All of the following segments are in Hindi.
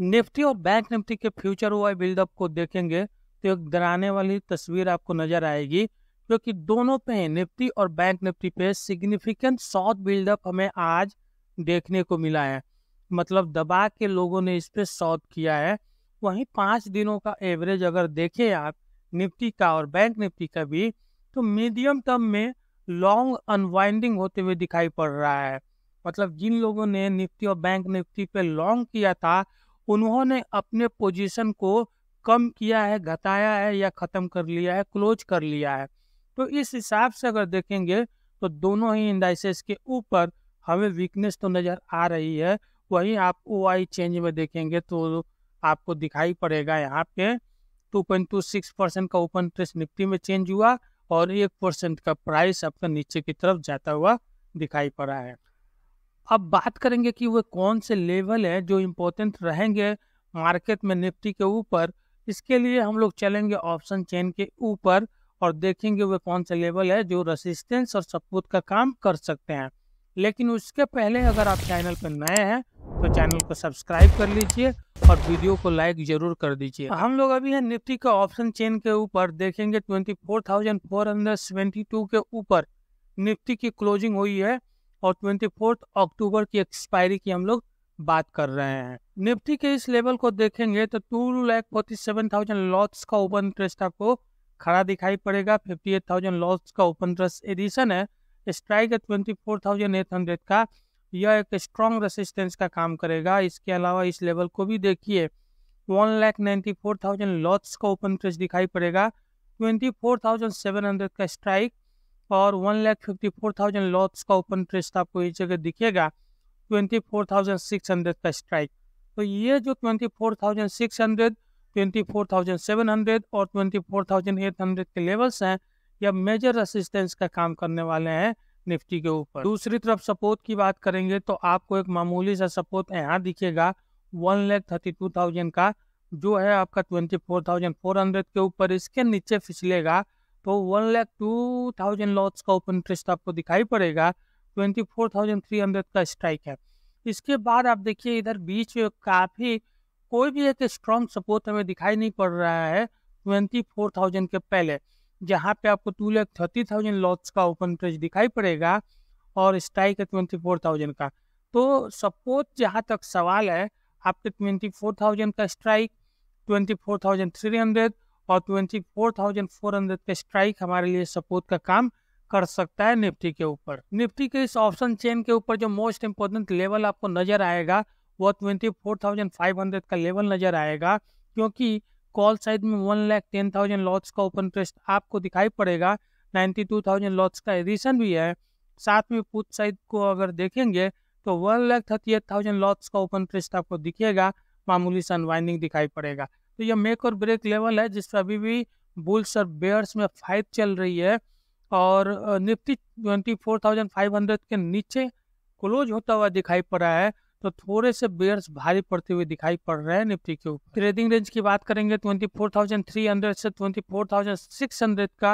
निफ्टी और बैंक निफ्टी के फ्यूचर वाई बिल्डअप को देखेंगे तो एक डराने वाली तस्वीर आपको नजर आएगी क्योंकि दोनों पे निफ्टी और बैंक निफ्टी पे सिग्निफिकेंट सॉ बिल्डअप हमें आज देखने को मिला है मतलब दबा के लोगों ने इस पे शॉर्ट किया है वहीं पाँच दिनों का एवरेज अगर देखें आप निफ्टी का और बैंक निफ्टी का भी तो मीडियम टर्म में लॉन्ग अनवाइंडिंग होते हुए दिखाई पड़ रहा है मतलब जिन लोगों ने निफ्टी और बैंक निफ्टी पे लॉन्ग किया था उन्होंने अपने पोजीशन को कम किया है घटाया है या ख़त्म कर लिया है क्लोज कर लिया है तो इस हिसाब से अगर देखेंगे तो दोनों ही इंडाइसेस के ऊपर हमें वीकनेस तो नज़र आ रही है वहीं आप ओ आई चेंज में देखेंगे तो आपको दिखाई पड़ेगा यहाँ पे 2.26 परसेंट का ओपन ट्रेस निफ्टी में चेंज हुआ और एक परसेंट का प्राइस आपका नीचे की तरफ जाता हुआ दिखाई पड़ा है अब बात करेंगे कि वह कौन से लेवल हैं जो इम्पोर्टेंट रहेंगे मार्केट में निफ्टी के ऊपर इसके लिए हम लोग चलेंगे ऑप्शन चेन के ऊपर और देखेंगे वे कौन से लेवल है जो रेसिस्टेंस और सपोर्ट का काम कर सकते हैं लेकिन उसके पहले अगर आप चैनल पर नए हैं तो चैनल को सब्सक्राइब कर लीजिए और वीडियो को लाइक जरूर कर दीजिए हम लोग अभी हैं निफ्टी का ऑप्शन चेन के ऊपर देखेंगे ट्वेंटी के ऊपर निफ्टी की क्लोजिंग हुई है और ट्वेंटी फोर्थ अक्टूबर की एक्सपायरी की हम लोग बात कर रहे हैं निफ्टी के इस लेवल को देखेंगे तो two lakh forty seven thousand lots का ओपन इंटरेस्ट आपको खड़ा दिखाई पड़ेगा फिफ्टी एट थाउजेंड लॉट्स का ओपन इंटरेस्ट एडिशन है स्ट्राइक है twenty four thousand eight hundred का यह एक स्ट्रॉन्ग रेसिस्टेंस का काम करेगा इसके अलावा इस लेवल को भी देखिए one lakh ninety four thousand lots का ओपन इंटरेस्ट दिखाई पड़ेगा twenty four thousand seven hundred का स्ट्राइक और one lakh fifty four thousand lots का ओपन इंटरेस्ट आपको इस जगह दिखेगा twenty four thousand six hundred का स्ट्राइक तो ये जो twenty four thousand six hundred twenty four thousand seven hundred और twenty four thousand eight hundred के लेवल्स हैं या मेजर असिस्टेंस का काम करने वाले हैं निफ्टी के ऊपर दूसरी तरफ सपोर्ट की बात करेंगे तो आपको एक मामूली सा सपोर्ट यहाँ दिखेगा one lakh thirty two thousand का जो है आपका twenty four thousand four hundred के ऊपर इसके नीचे फिसलेगा तो one lakh two thousand lots का ओपन इंटरेस्ट आपको दिखाई पड़ेगा twenty four thousand three hundred का स्ट्राइक है इसके बाद आप देखिए इधर बीच में काफ़ी कोई भी एक स्ट्रॉन्ग सपोर्ट हमें दिखाई नहीं पड़ रहा है ट्वेंटी फोर थाउजेंड के पहले जहाँ पे आपको two lakh thirty thousand lots का ओपन इंटरेस्ट दिखाई पड़ेगा और स्ट्राइक है ट्वेंटी फोर थाउजेंड का तो सपोर्ट जहाँ तक सवाल है आपके ट्वेंटी फोर थाउजेंड का strike twenty four thousand three hundred और twenty four four thousand hundred पे स्ट्राइक हमारे लिए सपोर्ट का काम कर सकता है निफ्टी के ऊपर निफ्टी के इस ऑप्शन चेन के ऊपर जो मोस्ट इम्पोर्टेंट लेवल आपको नजर आएगा वो twenty four thousand five hundred का लेवल नजर आएगा क्योंकि कॉल साइड में one lakh ten thousand lots का ओपन इंटरेस्ट आपको दिखाई पड़ेगा नाइन्टी टू थाउजेंड लॉट्स का एडिशन भी है साथ में पुट साइड को अगर देखेंगे तो one lakh thirty eight thousand lots का ओपन इंटरेस्ट आपको दिखेगा मामूली सनवाइंडिंग दिखाई पड़ेगा तो यह मेक और ब्रेक लेवल है जिस पर अभी भी बुल्स और बेयर्स में फाइट चल रही है और Nifty twenty four thousand five hundred के नीचे क्लोज होता हुआ दिखाई पड़ रहा है तो थोड़े से बेयर्स भारी पड़ते हुए दिखाई पड़ रहे हैं निफ्टी के ऊपर ट्रेडिंग रेंज की बात करेंगे twenty four thousand three hundred से twenty four thousand six hundred का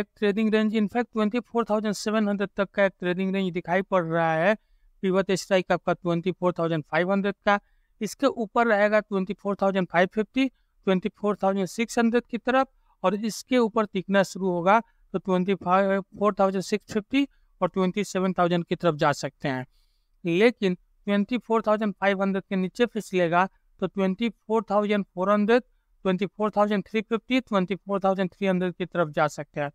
एक trading range in fact twenty four thousand seven hundred तक का एक ट्रेडिंग रेंज दिखाई पड़ रहा है पीवत स्ट्राइक आपका हंड्रेड का इसके ऊपर रहेगा twenty four thousand five fifty twenty four thousand six hundred की तरफ और इसके ऊपर टिकना शुरू होगा तो twenty five four thousand six fifty और ट्वेंटी सेवन थाउजेंड की तरफ जा सकते हैं लेकिन twenty four thousand five hundred के नीचे फिसलेगा तो twenty four thousand four hundred twenty four thousand three fifty twenty four thousand three hundred की तरफ जा सकते हैं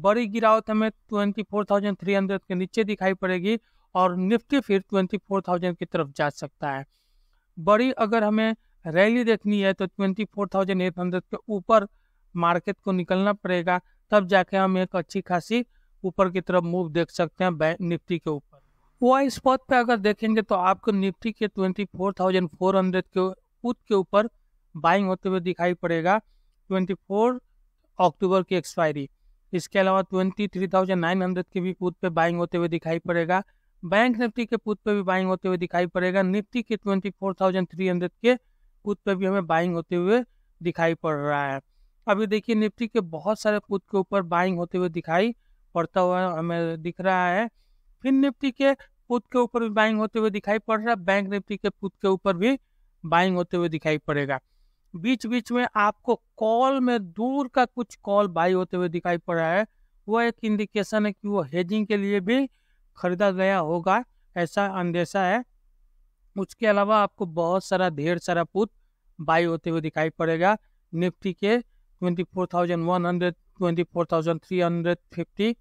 बड़ी गिरावट हमें twenty four thousand three hundred के नीचे दिखाई पड़ेगी और निफ्टी फिर ट्वेंटी फोर थाउजेंड की तरफ जा सकता है बड़ी अगर हमें रैली देखनी है तो twenty four thousand eight hundred के ऊपर मार्केट को निकलना पड़ेगा तब जाके हम एक अच्छी खासी ऊपर की तरफ मूव देख सकते हैं बैंक निफ्टी के ऊपर वो इस पे अगर देखेंगे तो आपको निफ्टी के twenty four thousand four hundred के पुत के ऊपर बाइंग होते हुए दिखाई पड़ेगा ट्वेंटी फोर अक्टूबर की एक्सपायरी इसके अलावा twenty three thousand nine hundred के भी पुत पे बाइंग होते हुए दिखाई पड़ेगा बैंक निफ्टी के पुत पे भी बाइंग होते हुए दिखाई पड़ेगा निफ्टी के twenty four thousand three hundred के पुत पे भी हमें बाइंग होते हुए दिखाई पड़ रहा है अभी देखिए निफ्टी के बहुत सारे पुत के ऊपर बाइंग होते हुए दिखाई पड़ता हुआ हमें दिख रहा है फिर निफ्टी के पुत के ऊपर भी बाइंग होते हुए दिखाई पड़ रहा है बैंक निफ्टी के पुत के ऊपर भी बाइंग होते हुए दिखाई पड़ेगा बीच बीच में आपको कॉल में दूर का कुछ कॉल बाई होते हुए दिखाई पड़ रहा है वह एक इंडिकेशन है कि वो हेजिंग के लिए भी खरीदा गया होगा ऐसा अंदेशा है उसके अलावा आपको बहुत सारा ढेर सारा पुत बाई होते हुए दिखाई पड़ेगा निफ्टी के twenty four thousand one hundred twenty four thousand three hundred fifty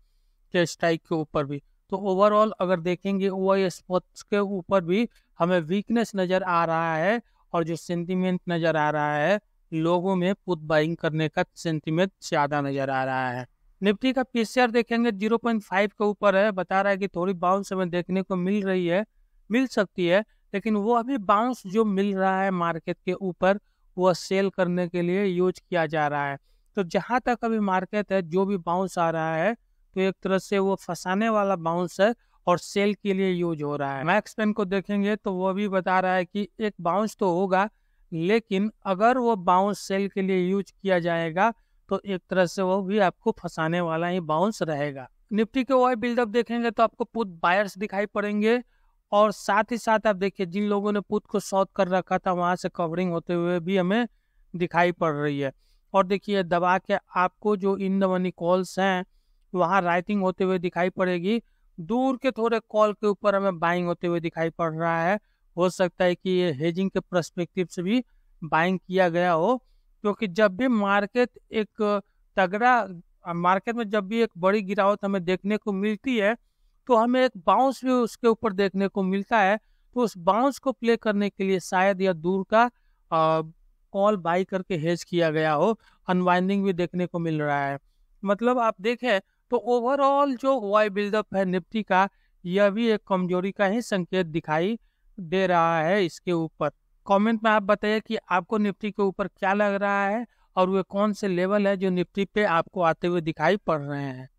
के स्ट्राइक के ऊपर भी तो ओवरऑल अगर देखेंगे वही स्पॉट्स के ऊपर भी हमें वीकनेस नज़र आ रहा है और जो सेंटिमेंट नज़र आ रहा है लोगों में पुत बाइंग करने का सेंटिमेंट ज़्यादा नज़र आ रहा है निफ्टी का पीसीआर देखेंगे 0.5 के ऊपर है बता रहा है कि थोड़ी बाउंस हमें देखने को मिल रही है मिल सकती है लेकिन वो अभी बाउंस जो मिल रहा है मार्केट के ऊपर वह सेल करने के लिए यूज किया जा रहा है तो जहाँ तक अभी मार्केट है जो भी बाउंस आ रहा है तो एक तरह से वो फंसाने वाला बाउंस है और सेल के लिए यूज हो रहा है मैक्स पेन को देखेंगे तो वो भी बता रहा है कि एक बाउंस तो होगा लेकिन अगर वो बाउंस सेल के लिए यूज किया जाएगा तो एक तरह से वो भी आपको फंसाने वाला ही बाउंस रहेगा निफ्टी के वाई बिल्डअप देखेंगे तो आपको पुत बायर्स दिखाई पड़ेंगे और साथ ही साथ आप देखिए जिन लोगों ने पुत को शॉर्ट कर रखा था वहां से कवरिंग होते हुए भी हमें दिखाई पड़ रही है और देखिए दबा के आपको जो इन द मनी कॉल्स हैं वहाँ राइटिंग होते हुए दिखाई पड़ेगी दूर के थोड़े कॉल के ऊपर हमें बाइंग होते हुए दिखाई पड़ रहा है हो सकता है कि ये हेजिंग के प्रस्पेक्टिव से भी बाइंग किया गया हो क्योंकि जब भी मार्केट एक तगड़ा मार्केट में जब भी एक बड़ी गिरावट हमें देखने को मिलती है तो हमें एक बाउंस भी उसके ऊपर देखने को मिलता है तो उस बाउंस को प्ले करने के लिए शायद या दूर का कॉल बाई करके हेज किया गया हो अनवाइंडिंग भी देखने को मिल रहा है मतलब आप देखें तो ओवरऑल जो वाई बिल्डअप है निफ्टी का यह भी एक कमजोरी का ही संकेत दिखाई दे रहा है इसके ऊपर कमेंट में आप बताइए कि आपको निफ्टी के ऊपर क्या लग रहा है और वे कौन से लेवल है जो निफ्टी पे आपको आते हुए दिखाई पड़ रहे हैं